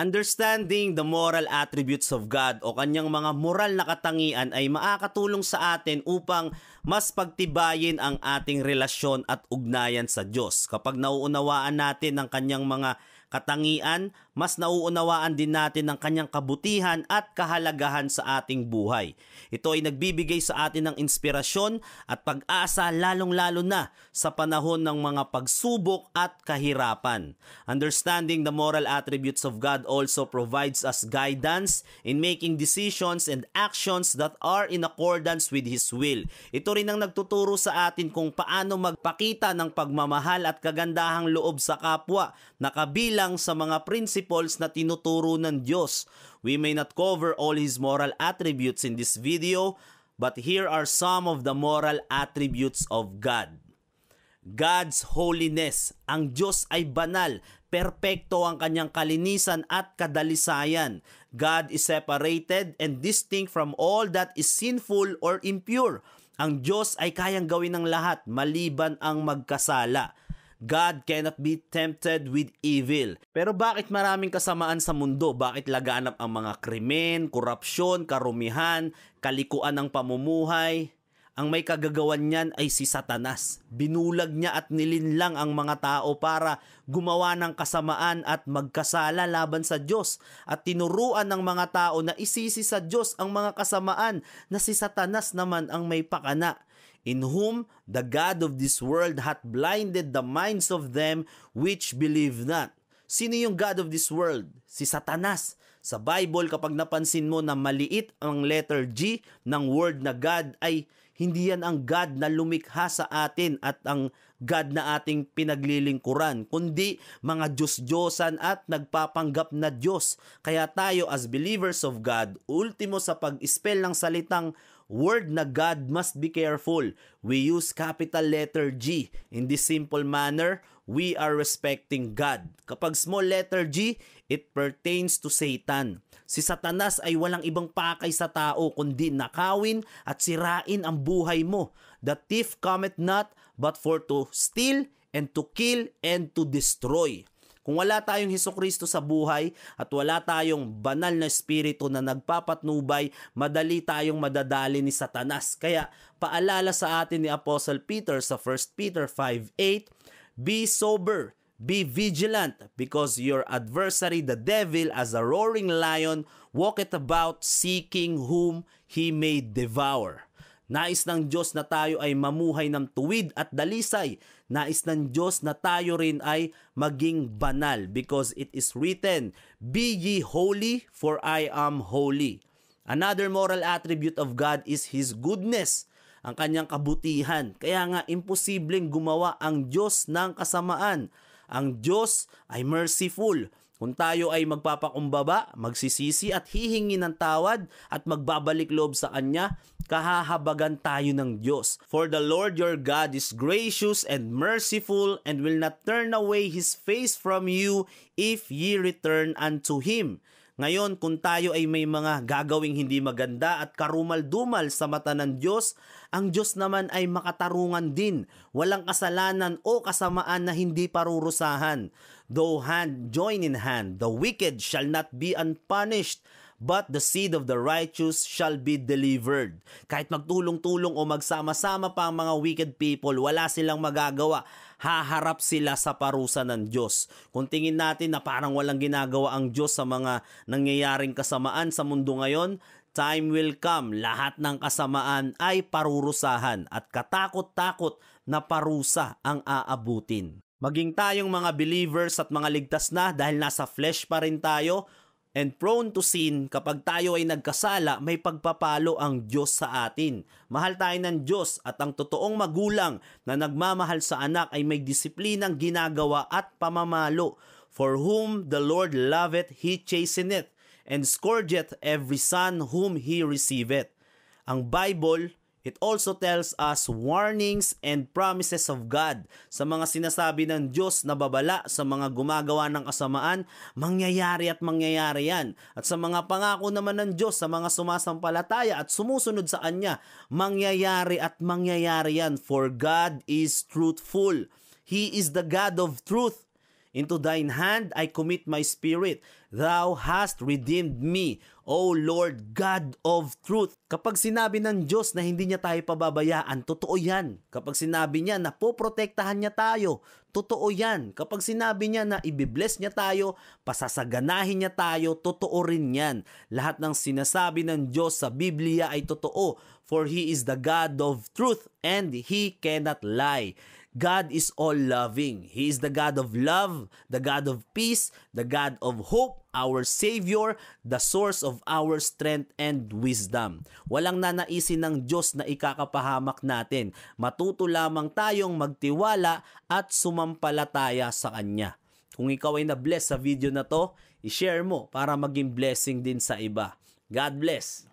Understanding the moral attributes of God o kanyang mga moral na katangian ay makakatulong sa atin upang mas pagtibayin ang ating relasyon at ugnayan sa Diyos. Kapag nauunawaan natin ang kanyang mga katangian, mas nauunawaan din natin ang kanyang kabutihan at kahalagahan sa ating buhay. Ito ay nagbibigay sa atin ng inspirasyon at pag-asa lalong-lalo na sa panahon ng mga pagsubok at kahirapan. Understanding the moral attributes of God also provides us guidance in making decisions and actions that are in accordance with His will. Ito rin ang nagtuturo sa atin kung paano magpakita ng pagmamahal at kagandahang loob sa kapwa na kabilang kabilang sa mga principles na tinuturo ng Diyos. We may not cover all His moral attributes in this video, but here are some of the moral attributes of God. God's holiness. Ang Diyos ay banal, perpekto ang kanyang kalinisan at kadalisayan. God is separated and distinct from all that is sinful or impure. Ang Diyos ay kayang gawin ng lahat maliban ang magkasala. God cannot be tempted with evil. Pero bakit maraming kasamaan sa mundo? Bakit laganap ang mga krimen, korupsyon, karumihan, kalikuan ng pamumuhay? Ang may kagagawan niyan ay si Satanas. Binulag niya at nilinlang ang mga tao para gumawa ng kasamaan at magkasala laban sa Diyos at tinuruan ng mga tao na isisi sa Diyos ang mga kasamaan na si Satanas naman ang may pakana in whom the God of this world hath blinded the minds of them which believe not. Sino yung God of this world? Si Satanas. Sa Bible, kapag napansin mo na maliit ang letter G ng word na God, ay hindi yan ang God na lumikha sa atin at ang God na ating pinaglilingkuran, kundi mga Diyos-Diyosan at nagpapanggap na Diyos. Kaya tayo as believers of God, ultimo sa pag-spell ng salitang word na God must be careful. We use capital letter G. In this simple manner, we are respecting God. Kapag small letter G, it pertains to Satan. Si Satanas ay walang ibang pakay sa tao kundi nakawin at sirain ang buhay mo. The thief cometh not but for to steal and to kill and to destroy. Kung wala tayong Heso Kristo sa buhay at wala tayong banal na espiritu na nagpapatnubay, madali tayong madadali ni Satanas. Kaya paalala sa atin ni Apostle Peter sa 1 Peter 5.8, Be sober, be vigilant, because your adversary, the devil, as a roaring lion, walketh about seeking whom he may devour. Nais ng Diyos na tayo ay mamuhay ng tuwid at dalisay. Nais ng Diyos na tayo rin ay maging banal because it is written, Be ye holy for I am holy. Another moral attribute of God is His goodness, ang kanyang kabutihan. Kaya nga imposibleng gumawa ang Diyos ng kasamaan. Ang Diyos ay merciful. Kung tayo ay magpapakumbaba, magsisisi at hihingi ng tawad at magbabalik loob sa Kanya, kahahabagan tayo ng Diyos. For the Lord your God is gracious and merciful and will not turn away His face from you if ye return unto Him. Ngayon, kung tayo ay may mga gagawing hindi maganda at karumal-dumal sa mata ng Diyos, ang Diyos naman ay makatarungan din, walang kasalanan o kasamaan na hindi parurusahan. Though hand join in hand, the wicked shall not be unpunished, but the seed of the righteous shall be delivered. Kahit magtulong-tulong o magsama-sama pa ang mga wicked people, wala silang magagawa. Haharap sila sa parusa ng Diyos. Kung tingin natin na parang walang ginagawa ang Diyos sa mga nangyayaring kasamaan sa mundo ngayon, Time will come, lahat ng kasamaan ay parurusahan at katakot-takot na parusa ang aabutin. Maging tayong mga believers at mga ligtas na dahil nasa flesh pa rin tayo, and prone to sin, kapag tayo ay nagkasala, may pagpapalo ang Diyos sa atin. Mahal tayo ng Diyos at ang totoong magulang na nagmamahal sa anak ay may disiplinang ginagawa at pamamalo. For whom the Lord loveth, He chasteneth, and scourgeth every son whom He receiveth. Ang Bible It also tells us warnings and promises of God sa mga sinasabi ng Diyos na babala sa mga gumagawa ng kasamaan, mangyayari at mangyayari yan. At sa mga pangako naman ng Diyos sa mga sumasampalataya at sumusunod sa Kanya, mangyayari at mangyayari yan for God is truthful. He is the God of truth. Into thine hand I commit my spirit. Thou hast redeemed me, O Lord God of truth. Kapag sinabi ng Diyos na hindi niya tayo pababayaan, totoo yan. Kapag sinabi niya na poprotektahan niya tayo, totoo yan. Kapag sinabi niya na ibibless niya tayo, pasasaganahin niya tayo, totoo rin yan. Lahat ng sinasabi ng Diyos sa Biblia ay totoo, for He is the God of truth and He cannot lie. God is all loving. He is the God of love, the God of peace, the God of hope, our Savior, the source of our strength and wisdom. Walang nanaisin ng Diyos na ikakapahamak natin. Matuto lamang tayong magtiwala at sumampalataya sa Kanya. Kung ikaw ay na-bless sa video na to, i-share mo para maging blessing din sa iba. God bless!